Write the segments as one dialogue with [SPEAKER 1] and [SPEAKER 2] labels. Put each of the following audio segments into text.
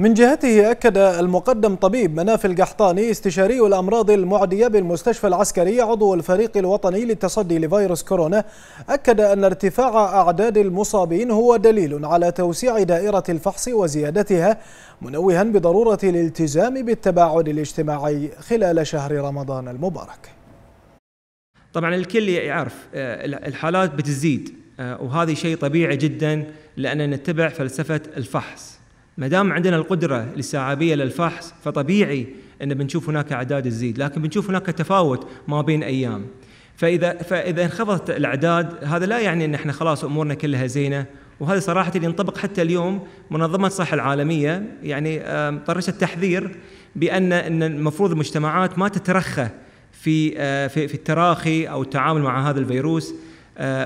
[SPEAKER 1] من جهته أكد المقدم طبيب مناف القحطاني استشاري الأمراض المعدية بالمستشفى العسكري عضو الفريق الوطني للتصدي لفيروس كورونا أكد أن ارتفاع أعداد المصابين هو دليل على توسيع دائرة الفحص وزيادتها منوها بضرورة الالتزام بالتباعد الاجتماعي خلال شهر رمضان
[SPEAKER 2] المبارك طبعا الكل يعرف آه، الحالات بتزيد آه، وهذا شيء طبيعي جدا لأننا نتبع فلسفة الفحص ما دام عندنا القدره الاستيعابيه للفحص فطبيعي ان بنشوف هناك اعداد تزيد لكن بنشوف هناك تفاوت ما بين ايام فاذا فاذا انخفضت الاعداد هذا لا يعني ان احنا خلاص امورنا كلها زينه وهذا صراحه ينطبق حتى اليوم منظمه الصحه العالميه يعني طرشت تحذير بان ان المفروض المجتمعات ما تترخى في في في التراخي او التعامل مع هذا الفيروس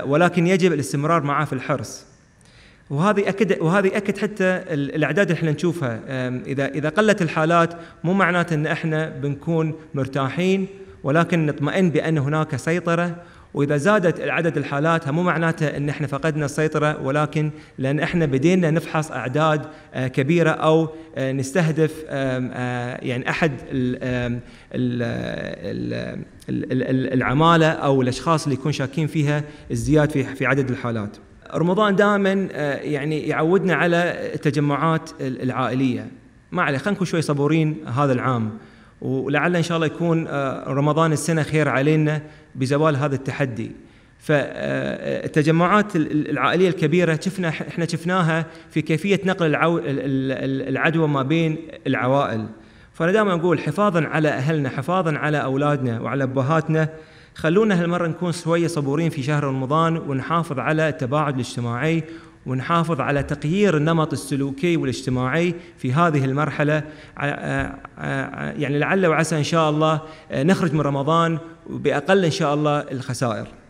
[SPEAKER 2] ولكن يجب الاستمرار معه في الحرص وهذه اكد وهذه اكد حتى الاعداد اللي احنا نشوفها اذا اذا قلت الحالات مو معناته ان احنا بنكون مرتاحين ولكن نطمئن بان هناك سيطره واذا زادت عدد الحالات مو معناته ان احنا فقدنا السيطره ولكن لان احنا بدينا نفحص اعداد آه، كبيره او آه، نستهدف آه، يعني احد العماله او الاشخاص اللي يكون شاكين فيها ازدياد في عدد الحالات. رمضان دائما آه، يعني يعودنا على التجمعات العائليه ما عليه خلينا نكون شوي صبورين هذا العام ولعل ان شاء الله يكون آه، رمضان السنه خير علينا بزوال هذا التحدي فالتجمعات آه، العائليه الكبيره شفنا احنا شفناها في كيفيه نقل العدوى ما بين العوائل فانا دائما اقول حفاظا على اهلنا حفاظا على اولادنا وعلى ابهاتنا خلونا هالمرة نكون شوية صبورين في شهر رمضان ونحافظ على التباعد الاجتماعي ونحافظ على تغيير النمط السلوكي والاجتماعي في هذه المرحلة آه، آه، آه، يعني لعل وعسى إن شاء الله نخرج من رمضان بأقل إن شاء الله الخسائر